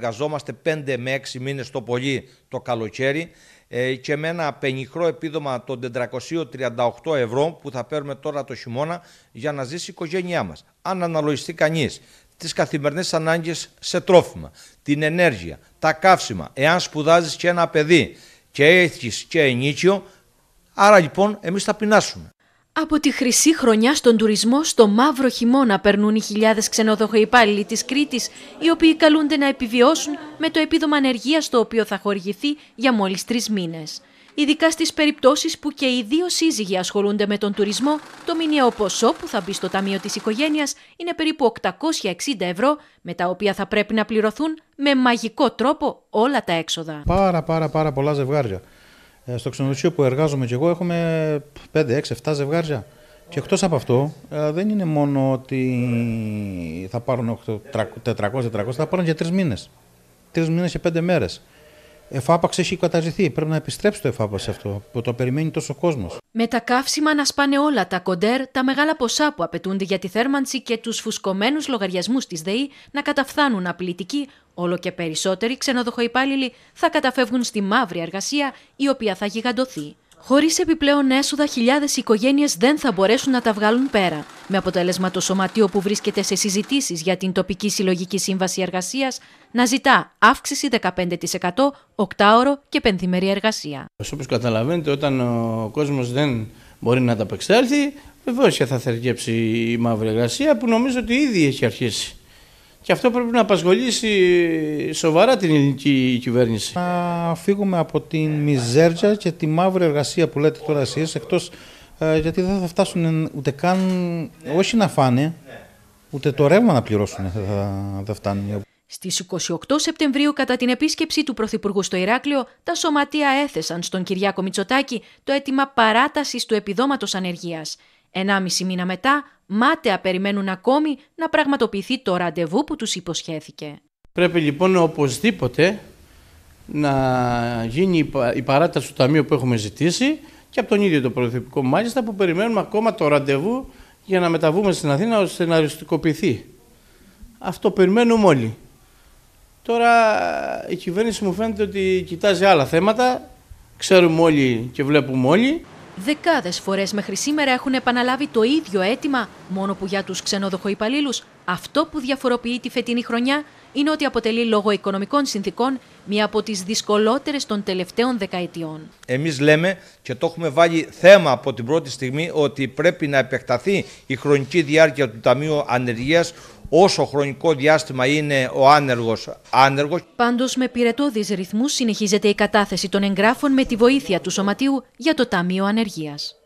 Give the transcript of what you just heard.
εργαζόμαστε 5 με 6 μήνες το πολύ το καλοκαίρι ε, και με ένα πενιχρό επίδομα των 438 ευρώ που θα παίρνουμε τώρα το χειμώνα για να ζήσει η οικογένειά μας. Αν αναλογιστεί κανείς τις καθημερινές ανάγκες σε τρόφιμα, την ενέργεια, τα καύσιμα, εάν σπουδάζεις και ένα παιδί και έχεις και ενίκιο, άρα λοιπόν εμείς θα πεινάσουμε. Από τη χρυσή χρονιά στον τουρισμό στο μαύρο χειμώνα περνούν οι χιλιάδες ξενοδοχοί υπάλληλοι της Κρήτης, οι οποίοι καλούνται να επιβιώσουν με το επίδομα ανεργίας το οποίο θα χορηγηθεί για μόλις τρεις μήνες. Ειδικά στις περιπτώσεις που και οι δύο σύζυγοι ασχολούνται με τον τουρισμό, το μηνιαίο ποσό που θα μπει στο ταμείο της οικογένειας είναι περίπου 860 ευρώ, με τα οποία θα πρέπει να πληρωθούν με μαγικό τρόπο όλα τα έξοδα. Πάρα πάρα πάρα πολλά ζευγάρια. Ε, στο ξενοδοχείο που εργάζομαι και εγώ έχουμε 5, 6, 7 ζευγάρια. Και εκτός από αυτό, ε, δεν είναι μόνο ότι θα πάρουν 400-400, θα πάρουν για τρεις μήνες. Τρεις μήνες και πέντε μέρες. Εφάπαξ έχει καταζηθεί. Πρέπει να επιστρέψει το εφάπαξ αυτό που το περιμένει τόσο κόσμος. Με τα καύσιμα να σπάνε όλα τα κοντέρ, τα μεγάλα ποσά που απαιτούνται για τη θέρμανση και τους φουσκωμένους λογαριασμούς της ΔΕΗ να καταφθάνουν απλητικοί, όλο και περισσότεροι ξενοδοχοϊπάλληλοι θα καταφεύγουν στη μαύρη εργασία η οποία θα γιγαντωθεί. Χωρίς επιπλέον έσοδα, χιλιάδες οικογένειες δεν θα μπορέσουν να τα βγάλουν πέρα. Με αποτέλεσμα το σωματείο που βρίσκεται σε συζητήσεις για την τοπική συλλογική σύμβαση εργασίας να ζητά αύξηση 15%, οκτάωρο και πενθυμερή εργασία. Όπως καταλαβαίνετε, όταν ο κόσμος δεν μπορεί να τα απεξέλθει, βεβαίω θα θερκέψει η μαύρη εργασία που νομίζω ότι ήδη έχει αρχίσει. Και αυτό πρέπει να απασχολήσει σοβαρά την ελληνική κυβέρνηση. Να φύγουμε από την μιζέρτζα και τη μαύρη εργασία που λέτε τώρα εσείς, εκτός ε, γιατί δεν θα φτάσουν ούτε καν, όχι να φάνε, ούτε το ρεύμα να πληρώσουν δεν θα, φτάνουν. Στις 28 Σεπτεμβρίου κατά την επίσκεψη του Πρωθυπουργού στο Ηράκλειο, τα σωματεία έθεσαν στον Κυριάκο Μητσοτάκη το αίτημα παράτασης του επιδόματος ανεργίας ένα μισή μήνα μετά, μάταια περιμένουν ακόμη να πραγματοποιηθεί το ραντεβού που τους υποσχέθηκε. Πρέπει λοιπόν οπωσδήποτε να γίνει η παράταση του ταμείου που έχουμε ζητήσει και από τον ίδιο το Πρωθυπουργό μάλιστα που περιμένουμε ακόμα το ραντεβού για να μεταβούμε στην Αθήνα ώστε να αριστικοποιηθεί. Αυτό περιμένουμε όλοι. Τώρα η κυβέρνηση μου φαίνεται ότι κοιτάζει άλλα θέματα. Ξέρουμε όλοι και βλέπουμε όλοι. Δεκάδες φορές μέχρι σήμερα έχουν επαναλάβει το ίδιο αίτημα, μόνο που για τους υπαλλήλους. αυτό που διαφοροποιεί τη φετινή χρονιά είναι ότι αποτελεί λόγω οικονομικών συνθήκων μία από τις δυσκολότερες των τελευταίων δεκαετιών. Εμείς λέμε και το έχουμε βάλει θέμα από την πρώτη στιγμή ότι πρέπει να επεκταθεί η χρονική διάρκεια του Ταμείου Ανεργίας όσο χρονικό διάστημα είναι ο άνεργος άνεργος. Πάντως με πυρετόδης ρυθμούς συνεχίζεται η κατάθεση των εγγράφων με τη βοήθεια του Σωματείου για το Ταμείο Ανεργίας.